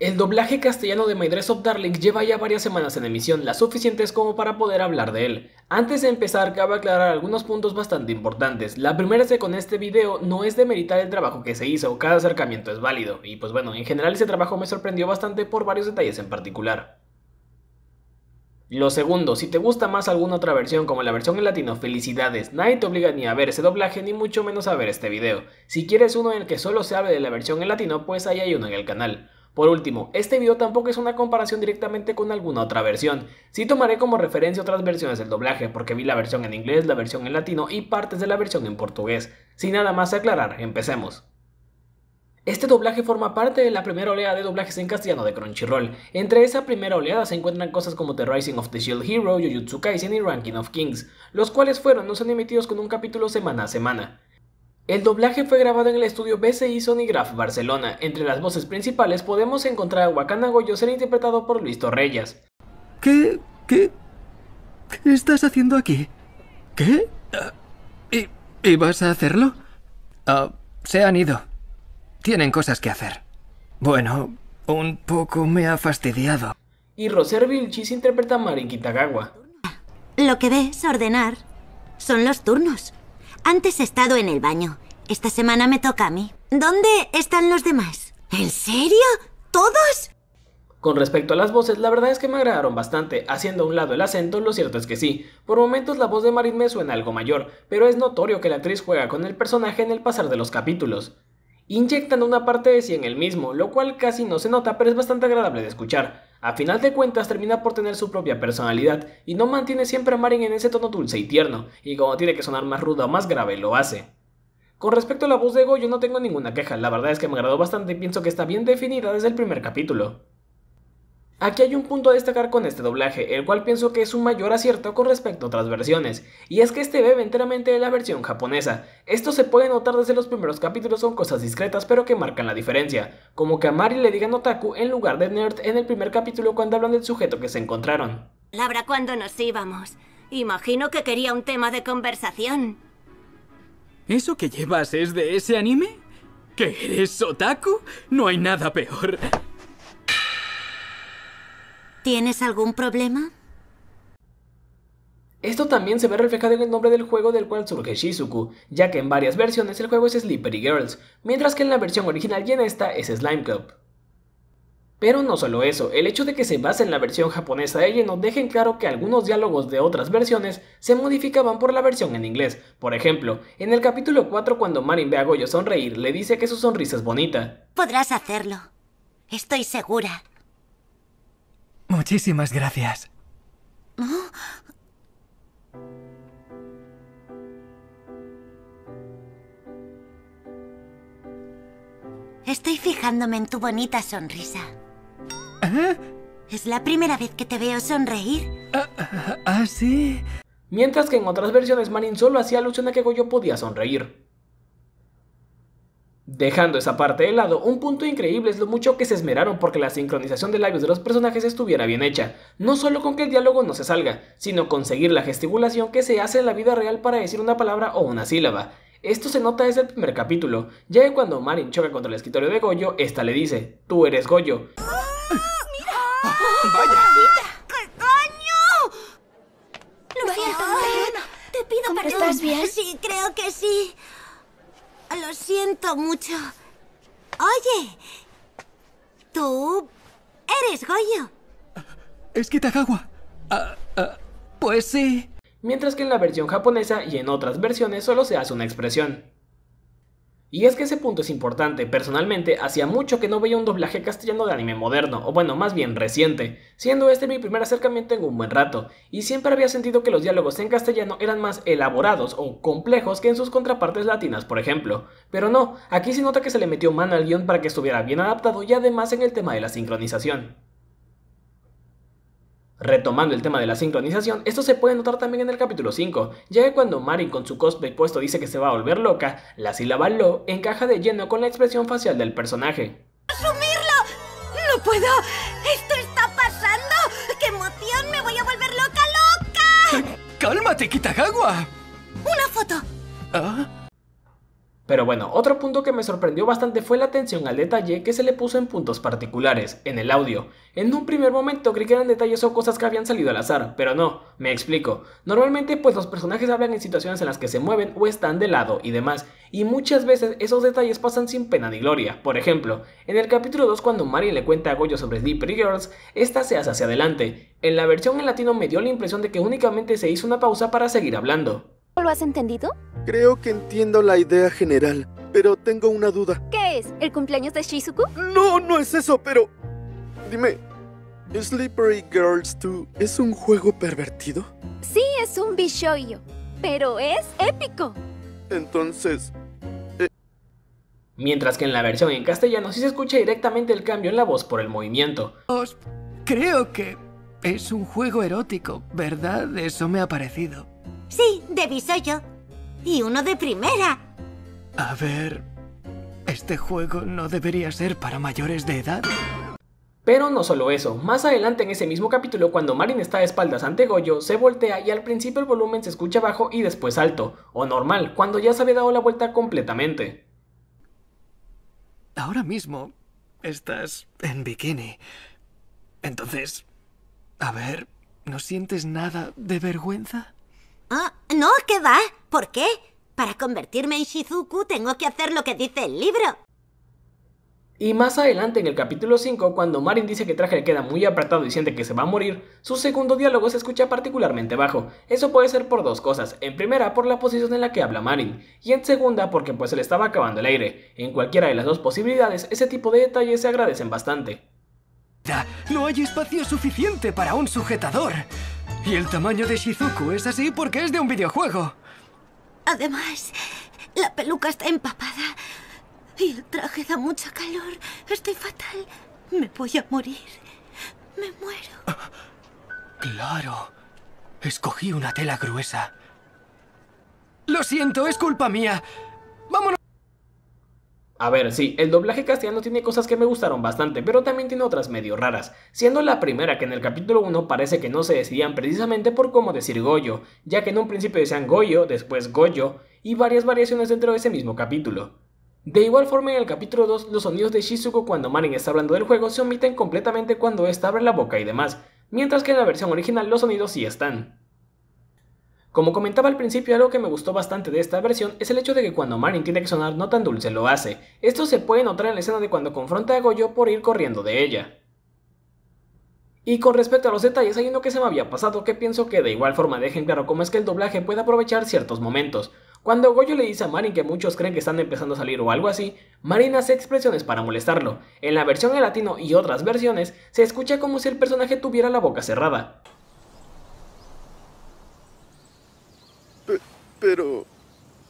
El doblaje castellano de My Dress of Darling lleva ya varias semanas en emisión, las suficientes como para poder hablar de él. Antes de empezar, cabe aclarar algunos puntos bastante importantes. La primera es que con este video no es de meritar el trabajo que se hizo, cada acercamiento es válido, y pues bueno, en general ese trabajo me sorprendió bastante por varios detalles en particular. Lo segundo, si te gusta más alguna otra versión como la versión en latino, felicidades, nadie te obliga ni a ver ese doblaje ni mucho menos a ver este video. Si quieres uno en el que solo se hable de la versión en latino, pues ahí hay uno en el canal. Por último, este video tampoco es una comparación directamente con alguna otra versión. Sí tomaré como referencia otras versiones del doblaje porque vi la versión en inglés, la versión en latino y partes de la versión en portugués. Sin nada más aclarar, empecemos. Este doblaje forma parte de la primera oleada de doblajes en castellano de Crunchyroll. Entre esa primera oleada se encuentran cosas como The Rising of the Shield Hero, Jujutsu Kaisen y Ranking of Kings, los cuales fueron no son emitidos con un capítulo semana a semana. El doblaje fue grabado en el estudio BCI Graf Barcelona. Entre las voces principales podemos encontrar a Wakana ser interpretado por Luis Torrellas. ¿Qué? ¿Qué? ¿Qué estás haciendo aquí? ¿Qué? Ah, ¿Y, vas a hacerlo? Ah, se han ido. Tienen cosas que hacer. Bueno, un poco me ha fastidiado. Y Roser Vilchis interpreta a Mari Kitagawa. Lo que ves ordenar son los turnos. Antes he estado en el baño. Esta semana me toca a mí. ¿Dónde están los demás? ¿En serio? ¿Todos? Con respecto a las voces, la verdad es que me agradaron bastante. Haciendo a un lado el acento, lo cierto es que sí. Por momentos la voz de Marin me suena algo mayor, pero es notorio que la actriz juega con el personaje en el pasar de los capítulos. Inyectan una parte de sí en el mismo, lo cual casi no se nota, pero es bastante agradable de escuchar. A final de cuentas termina por tener su propia personalidad y no mantiene siempre a Marin en ese tono dulce y tierno, y como tiene que sonar más ruda o más grave lo hace. Con respecto a la voz de yo no tengo ninguna queja, la verdad es que me agradó bastante y pienso que está bien definida desde el primer capítulo. Aquí hay un punto a destacar con este doblaje, el cual pienso que es un mayor acierto con respecto a otras versiones, y es que este bebe enteramente de la versión japonesa. Esto se puede notar desde los primeros capítulos, son cosas discretas pero que marcan la diferencia, como que a Mari le digan otaku en lugar de nerd en el primer capítulo cuando hablan del sujeto que se encontraron. Labra cuando nos íbamos. Imagino que quería un tema de conversación. ¿Eso que llevas es de ese anime? ¿Que eres otaku? No hay nada peor. ¿Tienes algún problema? Esto también se ve reflejado en el nombre del juego del cual surge Shizuku, ya que en varias versiones el juego es Slippery Girls, mientras que en la versión original y en esta es Slime Club. Pero no solo eso, el hecho de que se base en la versión japonesa de lleno deja en claro que algunos diálogos de otras versiones se modificaban por la versión en inglés. Por ejemplo, en el capítulo 4 cuando Marin ve a Goyo sonreír, le dice que su sonrisa es bonita. Podrás hacerlo. Estoy segura. Muchísimas gracias. Estoy fijándome en tu bonita sonrisa. ¿Eh? Es la primera vez que te veo sonreír. Ah, ah, ¿Ah, sí? Mientras que en otras versiones Marin solo hacía alusión a que yo podía sonreír. Dejando esa parte de lado, un punto increíble es lo mucho que se esmeraron porque la sincronización de labios de los personajes estuviera bien hecha, no solo con que el diálogo no se salga, sino conseguir la gesticulación que se hace en la vida real para decir una palabra o una sílaba. Esto se nota desde el primer capítulo, ya que cuando Marin choca contra el escritorio de Goyo, esta le dice, tú eres Goyo. ¡Ah! mira! ¡Vaya! ¡Qué coño! Lo Te pido perdón. ¿Estás bien? Sí, creo que sí siento mucho. Oye, tú eres Goyo. Es Kitagawa. Ah, ah, pues sí. Mientras que en la versión japonesa y en otras versiones solo se hace una expresión. Y es que ese punto es importante, personalmente hacía mucho que no veía un doblaje castellano de anime moderno, o bueno, más bien reciente, siendo este mi primer acercamiento en un buen rato, y siempre había sentido que los diálogos en castellano eran más elaborados o complejos que en sus contrapartes latinas, por ejemplo. Pero no, aquí se nota que se le metió mano al guión para que estuviera bien adaptado y además en el tema de la sincronización. Retomando el tema de la sincronización, esto se puede notar también en el capítulo 5, ya que cuando Marin con su cosplay puesto dice que se va a volver loca, la sílaba lo encaja de lleno con la expresión facial del personaje. ¡Asumirlo! ¡No puedo! ¡Esto está pasando! ¡Qué emoción! ¡Me voy a volver loca, loca! ¡Cálmate, agua. ¡Una foto! ¿Ah? Pero bueno, otro punto que me sorprendió bastante fue la atención al detalle que se le puso en puntos particulares, en el audio. En un primer momento creí que eran detalles o cosas que habían salido al azar, pero no, me explico. Normalmente pues los personajes hablan en situaciones en las que se mueven o están de lado y demás, y muchas veces esos detalles pasan sin pena ni gloria. Por ejemplo, en el capítulo 2 cuando Mari le cuenta a Goyo sobre Deep Girls, esta se hace hacia adelante. En la versión en latino me dio la impresión de que únicamente se hizo una pausa para seguir hablando. ¿Lo has entendido? Creo que entiendo la idea general, pero tengo una duda. ¿Qué es? ¿El cumpleaños de Shizuku? No, no es eso, pero... Dime, ¿Slippery Girls 2 es un juego pervertido? Sí, es un bishoyo, pero es épico. Entonces, eh. mientras que en la versión en castellano sí se escucha directamente el cambio en la voz por el movimiento. creo que es un juego erótico, ¿verdad? Eso me ha parecido. Sí, de soy yo. Y uno de primera. A ver... Este juego no debería ser para mayores de edad. Pero no solo eso, más adelante en ese mismo capítulo cuando Marin está a espaldas ante Goyo, se voltea y al principio el volumen se escucha bajo y después alto, o normal, cuando ya se había dado la vuelta completamente. Ahora mismo estás en bikini. Entonces, a ver, ¿no sientes nada de vergüenza? Ah, no, ¿qué va? ¿Por qué? Para convertirme en Shizuku tengo que hacer lo que dice el libro. Y más adelante en el capítulo 5, cuando Marin dice que traje le queda muy apretado y siente que se va a morir, su segundo diálogo se escucha particularmente bajo. Eso puede ser por dos cosas. En primera, por la posición en la que habla Marin, y en segunda, porque pues él le estaba acabando el aire. En cualquiera de las dos posibilidades, ese tipo de detalles se agradecen bastante. No hay espacio suficiente para un sujetador. Y el tamaño de Shizuku es así porque es de un videojuego. Además, la peluca está empapada y el traje da mucha calor. Estoy fatal. Me voy a morir. Me muero. claro. Escogí una tela gruesa. Lo siento, es culpa mía. Vámonos. A ver, sí, el doblaje castellano tiene cosas que me gustaron bastante, pero también tiene otras medio raras, siendo la primera que en el capítulo 1 parece que no se decidían precisamente por cómo decir Goyo, ya que en un principio decían Goyo, después Goyo, y varias variaciones dentro de ese mismo capítulo. De igual forma en el capítulo 2, los sonidos de Shizuko cuando Marin está hablando del juego se omiten completamente cuando ésta abre la boca y demás, mientras que en la versión original los sonidos sí están. Como comentaba al principio, algo que me gustó bastante de esta versión es el hecho de que cuando Marin tiene que sonar no tan dulce lo hace. Esto se puede notar en la escena de cuando confronta a Goyo por ir corriendo de ella. Y con respecto a los detalles, hay uno que se me había pasado que pienso que de igual forma dejen claro cómo es que el doblaje puede aprovechar ciertos momentos. Cuando Goyo le dice a Marin que muchos creen que están empezando a salir o algo así, Marin hace expresiones para molestarlo. En la versión en latino y otras versiones, se escucha como si el personaje tuviera la boca cerrada. Pero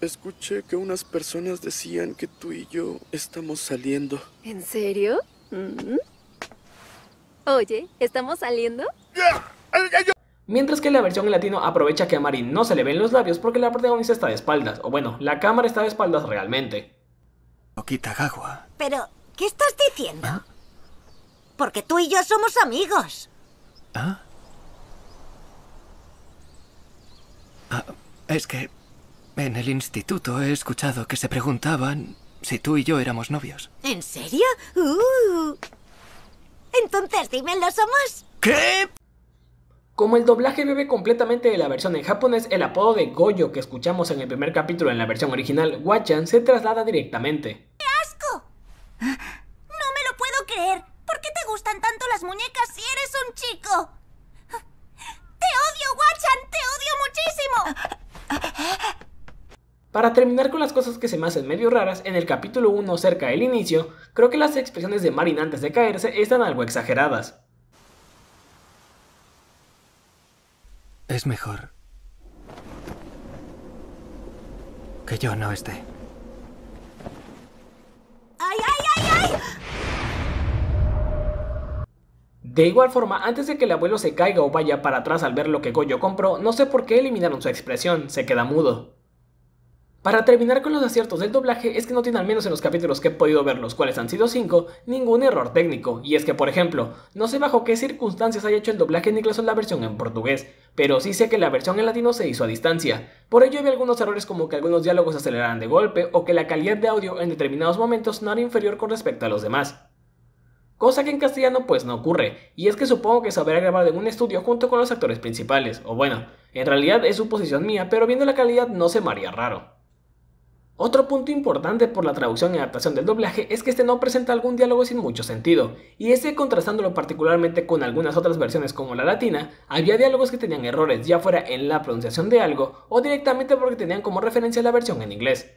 escuché que unas personas decían que tú y yo estamos saliendo. ¿En serio? Mm. Oye, ¿estamos saliendo? Mientras que la versión en latino aprovecha que a Mari no se le ven los labios porque la protagonista está de espaldas, o bueno, la cámara está de espaldas realmente. agua. Pero, ¿qué estás diciendo? ¿Ah? Porque tú y yo somos amigos. ah, ah es que en el instituto he escuchado que se preguntaban si tú y yo éramos novios. ¿En serio? Uh. Entonces dime, ¿lo somos? ¿Qué? Como el doblaje bebe completamente de la versión en japonés, el apodo de Goyo que escuchamos en el primer capítulo en la versión original, Wachan, se traslada directamente. ¡Qué asco! No me lo puedo creer. ¿Por qué te gustan tanto las muñecas si eres un chico? ¡Te odio, Wachan! ¡Te odio muchísimo! Para terminar con las cosas que se me hacen medio raras, en el capítulo 1 cerca del inicio, creo que las expresiones de Marin antes de caerse están algo exageradas. Es mejor que yo no esté. De igual forma, antes de que el abuelo se caiga o vaya para atrás al ver lo que Goyo compró, no sé por qué eliminaron su expresión, se queda mudo. Para terminar con los aciertos del doblaje es que no tiene al menos en los capítulos que he podido ver, los cuales han sido 5, ningún error técnico, y es que por ejemplo, no sé bajo qué circunstancias haya hecho el doblaje en inglés la versión en portugués, pero sí sé que la versión en latino se hizo a distancia. Por ello vi algunos errores como que algunos diálogos se aceleraran de golpe o que la calidad de audio en determinados momentos no era inferior con respecto a los demás. Cosa que en castellano pues no ocurre, y es que supongo que se habrá grabado en un estudio junto con los actores principales, o bueno, en realidad es suposición mía, pero viendo la calidad no se maría raro. Otro punto importante por la traducción y adaptación del doblaje es que este no presenta algún diálogo sin mucho sentido, y este contrastándolo particularmente con algunas otras versiones como la latina, había diálogos que tenían errores ya fuera en la pronunciación de algo o directamente porque tenían como referencia la versión en inglés.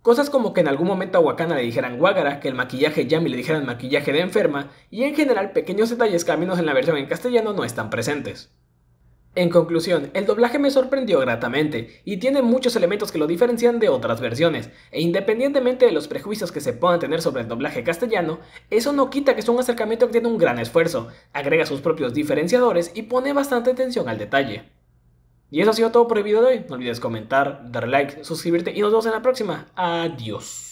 Cosas como que en algún momento a Wakana le dijeran wagara, que el maquillaje Yami le dijeran maquillaje de enferma, y en general pequeños detalles caminos en la versión en castellano no están presentes. En conclusión, el doblaje me sorprendió gratamente y tiene muchos elementos que lo diferencian de otras versiones, e independientemente de los prejuicios que se puedan tener sobre el doblaje castellano, eso no quita que es un acercamiento que tiene un gran esfuerzo, agrega sus propios diferenciadores y pone bastante atención al detalle. Y eso ha sido todo por el video de hoy, no olvides comentar, dar like, suscribirte y nos vemos en la próxima. Adiós.